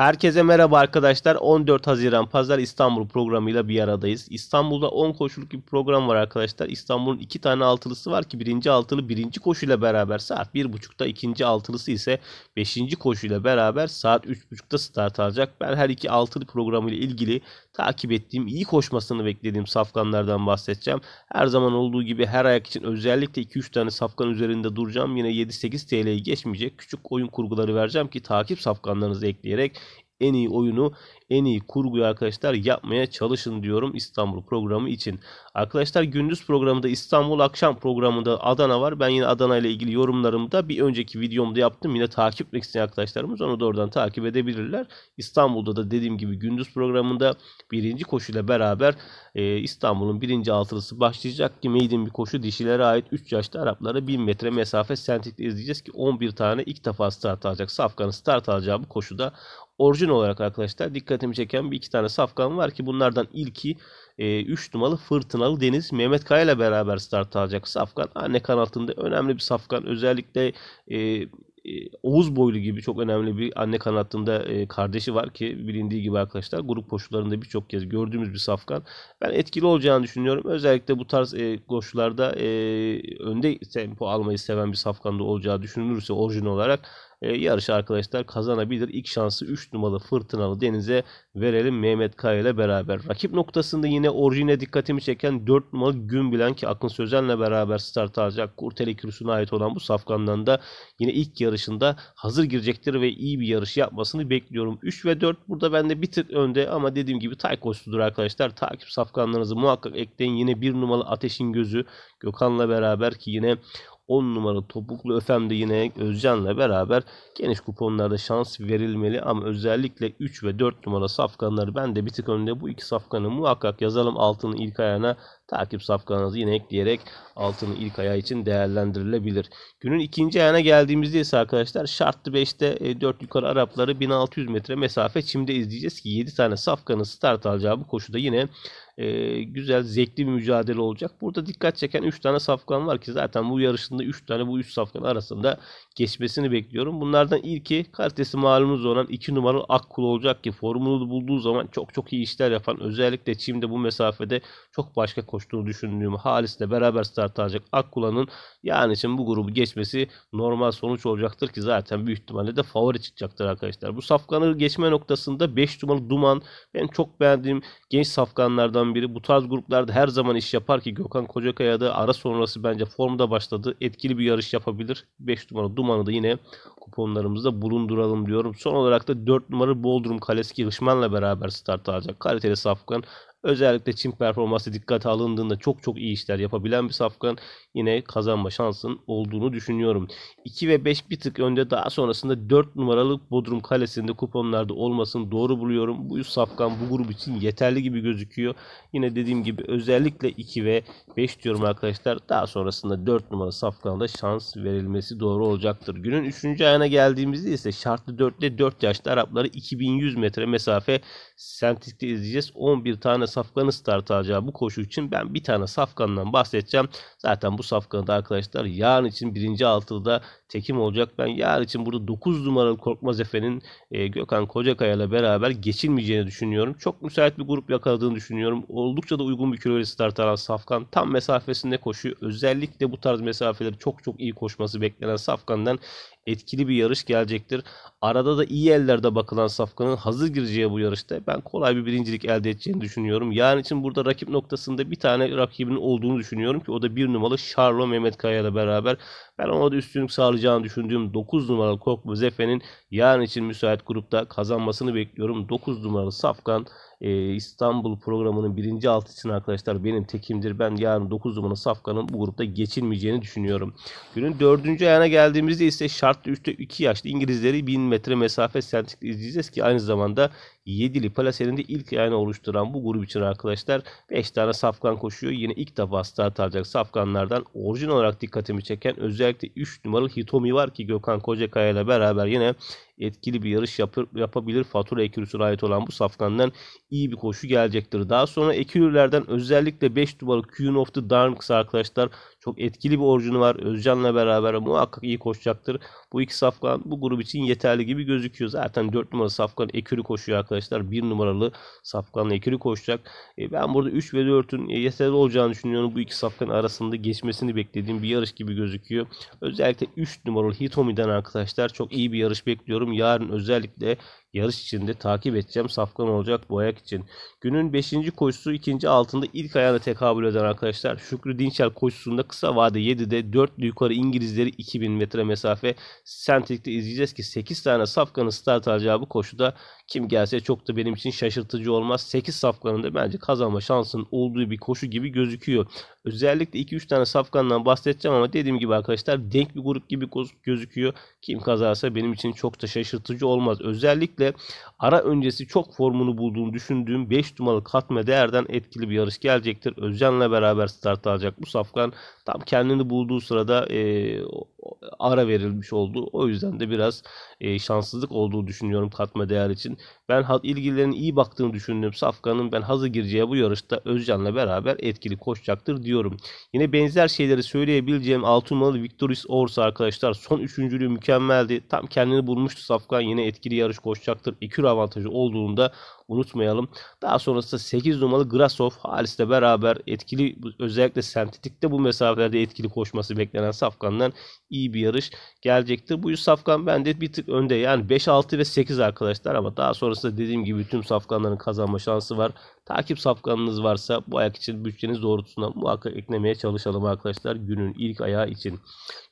Herkese merhaba arkadaşlar. 14 Haziran Pazar İstanbul programıyla bir aradayız. İstanbul'da 10 koşuluk bir program var arkadaşlar. İstanbul'un 2 tane altılısı var ki birinci altılı birinci koşuyla beraber saat 1.30'da ikinci altılısı ise 5. koşuyla beraber saat 3.30'da start alacak. Ben her iki altılı programıyla ilgili takip ettiğim, iyi koşmasını beklediğim safkanlardan bahsedeceğim. Her zaman olduğu gibi her ayak için özellikle 2-3 tane safkan üzerinde duracağım. Yine 7-8 TL'yi geçmeyecek. Küçük oyun kurguları vereceğim ki takip safkanlarınızı ekleyerek en iyi oyunu en iyi kurguyu arkadaşlar yapmaya çalışın diyorum İstanbul programı için. Arkadaşlar gündüz programında İstanbul, akşam programında Adana var. Ben yine Adana ile ilgili yorumlarımda bir önceki videomda yaptım. Yine takip etmek isteyen arkadaşlarımız onu da oradan takip edebilirler. İstanbul'da da dediğim gibi gündüz programında birinci koşuyla beraber e, İstanbul'un birinci altılısı başlayacak ki maiden bir koşu dişilere ait 3 yaşlı Araplara 1000 metre mesafe sentikte izleyeceğiz ki 11 tane ilk defa start alacak. Safkan'ın start alacağı bu koşuda orijin olarak arkadaşlar dikkat dikkatimi çeken bir iki tane safkan var ki bunlardan ilki 3 e, numaralı Fırtınalı Deniz Mehmet Kaya ile beraber start alacak safkan. Anne kanatında önemli bir safkan. Özellikle e, e, Oğuz Boylu gibi çok önemli bir anne kanatında e, kardeşi var ki bilindiği gibi arkadaşlar grup koşularında birçok kez gördüğümüz bir safkan. Ben etkili olacağını düşünüyorum. Özellikle bu tarz e, koşularda önde tempo almayı seven bir safkan da olacağı düşünülürse orijin olarak e, yarış arkadaşlar kazanabilir. İlk şansı 3 numaralı fırtınalı denize verelim Mehmet Kaya ile beraber. Rakip noktasında yine orijine dikkatimi çeken 4 numaralı Gümbilen ki Akın Sözen'le beraber start alacak. Kurteli kürsüne ait olan bu safkandan da yine ilk yarışında hazır girecektir ve iyi bir yarış yapmasını bekliyorum. 3 ve 4 burada ben de bir tık önde ama dediğim gibi tay koştudur arkadaşlar. Takip safkanlarınızı muhakkak ekleyin. Yine 1 numaralı Ateşin Gözü Gökhan'la beraber ki yine 10 numara topuklu öfem yine Özcan'la beraber geniş kuponlarda şans verilmeli ama özellikle 3 ve 4 numara safkanları ben de bir tık önde bu iki safkanı muhakkak yazalım altının ilk ayağına takip safkanınızı yine ekleyerek altının ilk ayağı için değerlendirilebilir. Günün ikinci ayağına geldiğimizde ise arkadaşlar şartlı 5'te 4 e, yukarı Arapları 1600 metre mesafe çimde izleyeceğiz ki 7 tane safkanın start alacağı bu koşuda yine e, güzel, zevkli bir mücadele olacak. Burada dikkat çeken 3 tane safkan var ki zaten bu yarışında 3 tane bu 3 safkan arasında geçmesini bekliyorum. Bunlardan ilki kalitesi malumuz olan 2 numaralı Akkul olacak ki formunu bulduğu zaman çok çok iyi işler yapan özellikle Çim'de bu mesafede çok başka koştuğunu düşündüğüm Halis'le beraber start alacak Akkula'nın yani için bu grubu geçmesi normal sonuç olacaktır ki zaten büyük ihtimalle de favori çıkacaktır arkadaşlar. Bu safkanı geçme noktasında 5 numaralı Duman ben çok beğendiğim genç safkanlardan biri. Bu tarz gruplarda her zaman iş yapar ki Gökhan Kocakaya da ara sonrası bence formda başladı. Etkili bir yarış yapabilir. 5 numara Duman'ı da yine kuponlarımızda bulunduralım diyorum. Son olarak da 4 numara Bodrum Kaleski Hışman'la beraber start alacak. Kaliteli Safkan Özellikle çim performansı dikkate alındığında çok çok iyi işler yapabilen bir safkan yine kazanma şansın olduğunu düşünüyorum. 2 ve 5 bir tık önde daha sonrasında 4 numaralı Bodrum Kalesi'nde kuponlarda olmasını doğru buluyorum. Bu safkan bu grup için yeterli gibi gözüküyor. Yine dediğim gibi özellikle 2 ve 5 diyorum arkadaşlar. Daha sonrasında 4 numaralı safkanda şans verilmesi doğru olacaktır. Günün 3. ayına geldiğimizde ise şartlı 4'te 4 yaşlı Arapları 2100 metre mesafe Semtik'te izleyeceğiz. 11 tane safkanı start alacağı bu koşu için ben bir tane safkandan bahsedeceğim. Zaten bu safkanı da arkadaşlar yarın için birinci altıda tekim olacak. Ben yarın için burada 9 numaralı Korkmaz Efe'nin e, Gökhan Kocakaya ile beraber geçilmeyeceğini düşünüyorum. Çok müsait bir grup yakaladığını düşünüyorum. Oldukça da uygun bir kiloyla start alan Safkan tam mesafesinde koşuyor. Özellikle bu tarz mesafeleri çok çok iyi koşması beklenen Safkan'dan etkili bir yarış gelecektir. Arada da iyi ellerde bakılan Safkan'ın hazır gireceği bu yarışta ben kolay bir birincilik elde edeceğini düşünüyorum. Yarın için burada rakip noktasında bir tane rakibinin olduğunu düşünüyorum ki o da bir numaralı Charlo Mehmet Kaya ile beraber ben ona da üstünlük sağlayacağını düşündüğüm 9 numaralı Korkma Zefe'nin yarın için müsait grupta kazanmasını bekliyorum. 9 numaralı Safkan e, İstanbul programının birinci altı için arkadaşlar benim tekimdir. Ben yarın 9 numaralı Safkan'ın bu grupta geçilmeyeceğini düşünüyorum. Günün dördüncü ayağına geldiğimizde ise şartlı 3'te 2 yaşlı İngilizleri 1000 metre mesafe sertlikte izleyeceğiz ki aynı zamanda Yedili Palaser'inde ilk yani oluşturan bu grup için arkadaşlar 5 tane safkan koşuyor. Yine ilk defa start alacak safkanlardan orijin olarak dikkatimi çeken özellikle 3 numaralı Hitomi var ki Gökhan Kocakaya ile beraber yine etkili bir yarış yapır, yapabilir. Fatura ekürüsüne ait olan bu safkandan iyi bir koşu gelecektir. Daha sonra ekürülerden özellikle 5 numaralı Queen of the Darks arkadaşlar çok etkili bir orucunu var. Özcan'la beraber muhakkak iyi koşacaktır. Bu iki safkan bu grup için yeterli gibi gözüküyor. Zaten 4 numaralı safkan ekürü koşuyor arkadaşlar. 1 numaralı safkanla ekürü koşacak. E ben burada 3 ve 4'ün e, yeterli olacağını düşünüyorum. Bu iki safkan arasında geçmesini beklediğim bir yarış gibi gözüküyor. Özellikle 3 numaralı Hitomi'den arkadaşlar çok iyi bir yarış bekliyorum. Yarın özellikle Yarış içinde takip edeceğim safkan olacak bu ayak için. Günün 5. koşusu ikinci altında ilk ayağına tekabül eden arkadaşlar. Şükrü Dinçer koşusunda kısa vade 7'de 4'lü yukarı İngilizleri 2000 metre mesafe Sentik'te izleyeceğiz ki 8 tane safkanın start alacağı bu koşuda kim gelse çok da benim için şaşırtıcı olmaz. 8 da bence kazanma şansının olduğu bir koşu gibi gözüküyor. Özellikle 2-3 tane safkandan bahsedeceğim ama dediğim gibi arkadaşlar denk bir grup gibi gözüküyor. Kim kazarsa benim için çok da şaşırtıcı olmaz. Özellikle Özellikle ara öncesi çok formunu bulduğunu düşündüğüm 5 numaralı katma değerden etkili bir yarış gelecektir. Özcan'la beraber start alacak bu safkan. Tam kendini bulduğu sırada e, ara verilmiş oldu. O yüzden de biraz e, şanssızlık olduğu düşünüyorum katma değer için. Ben ilgilerinin iyi baktığını düşündüğüm Safkan'ın ben hazır gireceği bu yarışta Özcan'la beraber etkili koşacaktır diyorum. Yine benzer şeyleri söyleyebileceğim 6 numaralı Victorious arkadaşlar. Son üçüncülüğü mükemmeldi. Tam kendini bulmuştu Safkan. Yine etkili yarış koşacaktır. İkür avantajı olduğunda unutmayalım. Daha sonrasında 8 numaralı Grasov Halis'le beraber etkili özellikle sentetikte bu mesafelerde etkili koşması beklenen Safkan'dan iyi bir yarış gelecektir. Bu yüz Safkan bende bir tık önde yani 5, 6 ve 8 arkadaşlar ama daha sonrasında dediğim gibi tüm Safkanların kazanma şansı var. Takip safkanınız varsa bu ayak için bütçeniz doğrultusunda muhakkak eklemeye çalışalım arkadaşlar günün ilk ayağı için.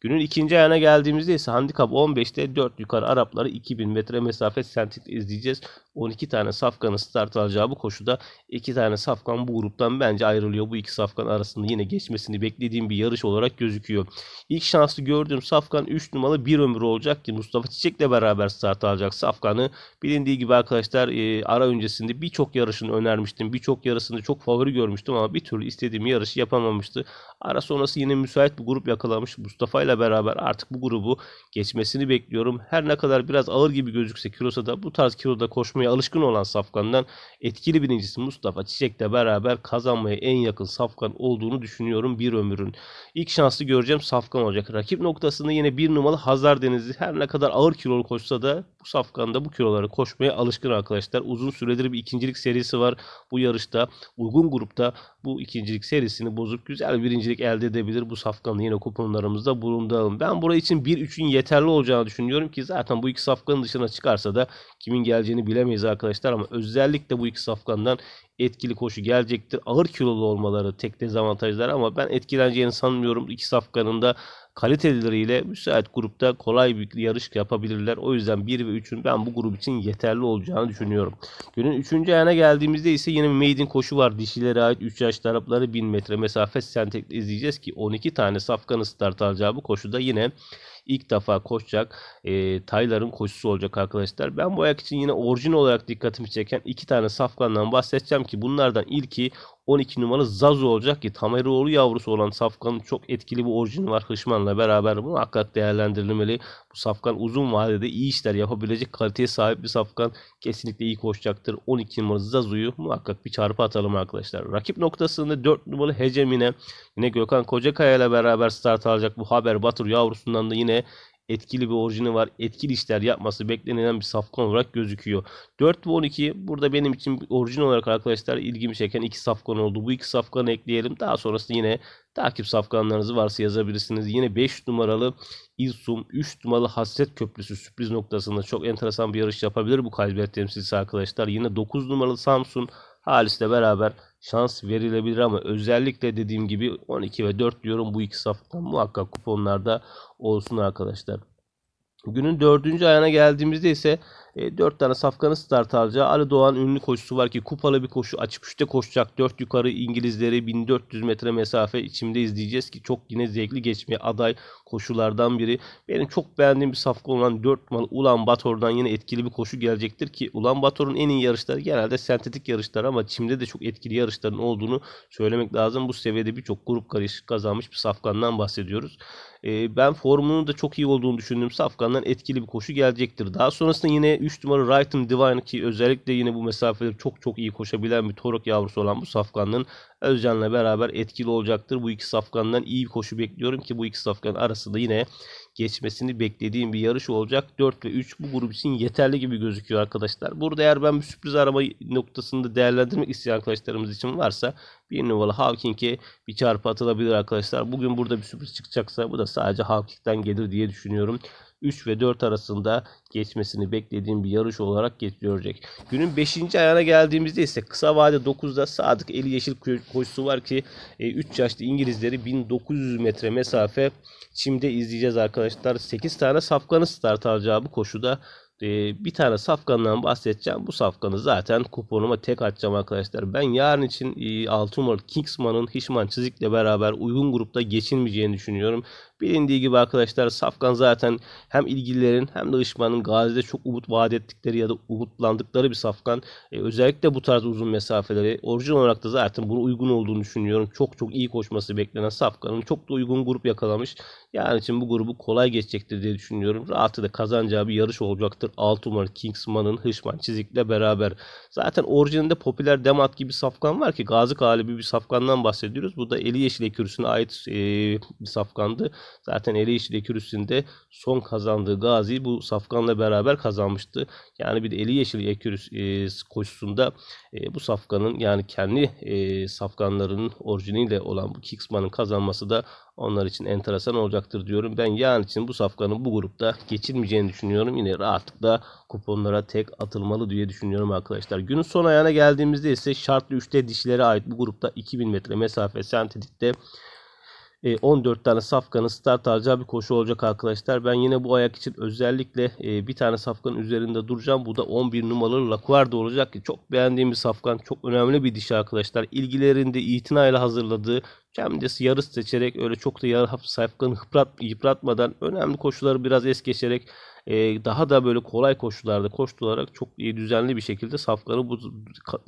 Günün ikinci ayağına geldiğimizde ise handikap 15'te 4 yukarı Arapları 2000 metre mesafe sentit izleyeceğiz. 12 tane safkanın start alacağı bu koşuda 2 tane safkan bu gruptan bence ayrılıyor. Bu iki safkan arasında yine geçmesini beklediğim bir yarış olarak gözüküyor. İlk şanslı gördüğüm safkan 3 numaralı bir ömür olacak ki Mustafa Çiçek'le beraber start alacak safkanı. Bilindiği gibi arkadaşlar e, ara öncesinde birçok yarışını önermiştim için birçok yarısını çok favori görmüştüm ama bir türlü istediğim yarışı yapamamıştı. Ara sonrası yine müsait bir grup yakalamış. Mustafa ile beraber artık bu grubu geçmesini bekliyorum. Her ne kadar biraz ağır gibi gözükse kilosa da bu tarz kiloda koşmaya alışkın olan Safkan'dan etkili birincisi Mustafa Çiçek ile beraber kazanmaya en yakın Safkan olduğunu düşünüyorum bir ömürün. İlk şanslı göreceğim Safkan olacak. Rakip noktasında yine bir numaralı Hazar Denizli her ne kadar ağır kilolu koşsa da bu Safkan'da bu kiloları koşmaya alışkın arkadaşlar. Uzun süredir bir ikincilik serisi var. Bu bu yarışta uygun grupta bu ikincilik serisini bozup güzel birincilik elde edebilir. Bu safkanın yine kuponlarımızda bulunduralım. Ben buraya için 1-3'ün yeterli olacağını düşünüyorum ki zaten bu iki safkanın dışına çıkarsa da kimin geleceğini bilemeyiz arkadaşlar ama özellikle bu iki safkandan etkili koşu gelecektir. Ağır kilolu olmaları tek dezavantajlar ama ben etkileneceğini sanmıyorum. İki safkanın da kaliteleriyle müsait grupta kolay bir yarış yapabilirler. O yüzden 1 ve 3'ün ben bu grup için yeterli olacağını düşünüyorum. Günün 3. ayağına geldiğimizde ise yine bir maiden koşu var. Dişilere ait 3 yaş tarafları 1000 metre mesafe sentekli izleyeceğiz ki 12 tane safkanın start alacağı bu koşuda yine ilk defa koşacak e, Taylar'ın koşusu olacak arkadaşlar. Ben bu ayak için yine orijin olarak dikkatimi çeken iki tane safkandan bahsedeceğim ki bunlardan ilki 12 numaralı Zazu olacak ki Tameroğlu yavrusu olan Safkan'ın çok etkili bir orijini var Hışman'la beraber. Bunu hakikaten değerlendirilmeli. Bu Safkan uzun vadede iyi işler yapabilecek kaliteye sahip bir Safkan. Kesinlikle iyi koşacaktır. 12 numaralı Zazu'yu muhakkak bir çarpı atalım arkadaşlar. Rakip noktasında 4 numaralı Hecemine yine Gökhan Kocakaya ile beraber start alacak bu haber Batur yavrusundan da yine etkili bir orijini var. Etkili işler yapması beklenilen bir safkan olarak gözüküyor. 4 ve 12 burada benim için orijin olarak arkadaşlar ilgimi çeken iki safkan oldu. Bu iki safkanı ekleyelim. Daha sonrasında yine takip safkanlarınızı varsa yazabilirsiniz. Yine 5 numaralı İlsum, 3 numaralı Hasret Köprüsü sürpriz noktasında çok enteresan bir yarış yapabilir bu kalbiyet temsilcisi arkadaşlar. Yine 9 numaralı Samsun Halis'le beraber şans verilebilir ama özellikle dediğim gibi 12 ve 4 diyorum bu iki saftan muhakkak kuponlarda olsun arkadaşlar. Günün dördüncü ayağına geldiğimizde ise e, 4 tane safkanı start harcağı. Ali Doğan ünlü koşusu var ki kupalı bir koşu. Açık üstte koşacak. 4 yukarı İngilizleri 1400 metre mesafe içimde izleyeceğiz ki çok yine zevkli geçmeye aday koşulardan biri. Benim çok beğendiğim bir safka olan 4 numaralı Ulan Bator'dan yine etkili bir koşu gelecektir ki Ulan Bator'un en iyi yarışları genelde sentetik yarışlar ama çimde de çok etkili yarışların olduğunu söylemek lazım. Bu seviyede birçok grup karışık kazanmış bir safkandan bahsediyoruz. E, ben formunun da çok iyi olduğunu düşündüğüm safkandan etkili bir koşu gelecektir. Daha sonrasında yine 3 numara Right'ın Divine ki özellikle yine bu mesafeleri çok çok iyi koşabilen bir torok yavrusu olan bu safkanın Özcan'la beraber etkili olacaktır. Bu iki safkandan iyi bir koşu bekliyorum ki bu iki safkan arasında yine geçmesini beklediğim bir yarış olacak. 4 ve 3 bu grup için yeterli gibi gözüküyor arkadaşlar. Burada eğer ben bir sürpriz araba noktasında değerlendirmek isteyen arkadaşlarımız için varsa bir numaralı Hawking'e bir çarpı atılabilir arkadaşlar. Bugün burada bir sürpriz çıkacaksa bu da sadece Hawking'den gelir diye düşünüyorum. 3 ve 4 arasında geçmesini beklediğim bir yarış olarak görecek. Günün 5. ayağına geldiğimizde ise kısa vade 9'da Sadık 50 Yeşil koşusu var ki 3 e, yaşlı İngilizleri 1900 metre mesafe çimde izleyeceğiz arkadaşlar. 8 tane safkanı start alacağı bu koşuda e, bir tane safkandan bahsedeceğim. Bu safkanı zaten kuponuma tek atacağım arkadaşlar. Ben yarın için 6 e, numaralı Kingsman'ın Hişman Çizik'le beraber uygun grupta geçilmeyeceğini düşünüyorum. Bilindiği gibi arkadaşlar Safkan zaten hem ilgililerin hem de Işman'ın Gazi'de çok umut vaat ettikleri ya da umutlandıkları bir Safkan. E, özellikle bu tarz uzun mesafeleri orijinal olarak da zaten bunu uygun olduğunu düşünüyorum. Çok çok iyi koşması beklenen Safkan'ın çok da uygun grup yakalamış. Yani için bu grubu kolay geçecektir diye düşünüyorum. Rahatı da kazanacağı bir yarış olacaktır. 6 numara Kingsman'ın Hışman Çizik'le beraber. Zaten orijinalinde popüler Demat gibi safkan var ki Gazi galibi bir safkandan bahsediyoruz. Bu da eli yeşil ekürüsüne ait e, bir safkandı. Zaten eli Eleyişli Ekürüsü'nde son kazandığı Gazi bu Safkan'la beraber kazanmıştı. Yani bir de Eliyeşil Ekürüs e, koşusunda e, bu Safkan'ın yani kendi e, Safkanlarının orijiniyle olan bu Kicksman'ın kazanması da onlar için enteresan olacaktır diyorum. Ben yani için bu Safkan'ın bu grupta geçilmeyeceğini düşünüyorum. Yine rahatlıkla kuponlara tek atılmalı diye düşünüyorum arkadaşlar. Günün son ayağına geldiğimizde ise şartlı 3'te dişlere ait bu grupta 2000 metre mesafe sentetikte 14 e, tane safkanın start alacağı bir koşu olacak arkadaşlar. Ben yine bu ayak için özellikle e, bir tane safkanın üzerinde duracağım. Bu da 11 numaralı Lacuardo olacak ki çok beğendiğim bir safkan. Çok önemli bir dişi arkadaşlar. İlgilerinde itinayla hazırladığı hem yarı seçerek öyle çok da yarı safkanı yıprat, yıpratmadan önemli koşuları biraz es geçerek e, daha da böyle kolay koşullarda koşturarak çok e, düzenli bir şekilde safları bu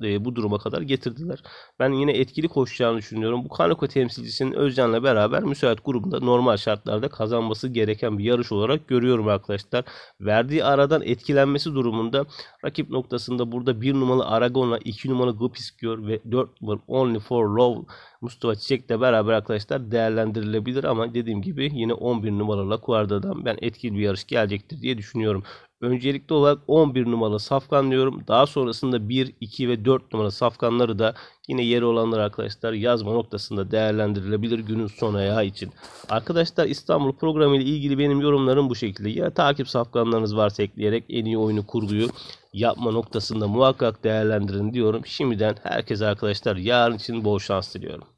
e, bu duruma kadar getirdiler. Ben yine etkili koşacağını düşünüyorum. Bu Kanoko temsilcisinin Özcan'la beraber müsait grubunda normal şartlarda kazanması gereken bir yarış olarak görüyorum arkadaşlar. Verdiği aradan etkilenmesi durumunda rakip noktasında burada 1 numaralı Aragon'la 2 numaralı Gupiskör ve 4 numaralı Only for Love Mustafa Çiçek'le beraber arkadaşlar değerlendirilebilir ama dediğim gibi yine 11 numaralı kuardadan ben etkili bir yarış gelecektir diye düşünüyorum. Öncelikli olarak 11 numaralı safkan diyorum. Daha sonrasında 1, 2 ve 4 numaralı safkanları da yine yeri olanlar arkadaşlar yazma noktasında değerlendirilebilir günün son ayağı için. Arkadaşlar İstanbul programı ile ilgili benim yorumlarım bu şekilde. Ya takip safkanlarınız varsa ekleyerek en iyi oyunu kurguyu yapma noktasında muhakkak değerlendirin diyorum. Şimdiden herkese arkadaşlar yarın için bol şans diliyorum.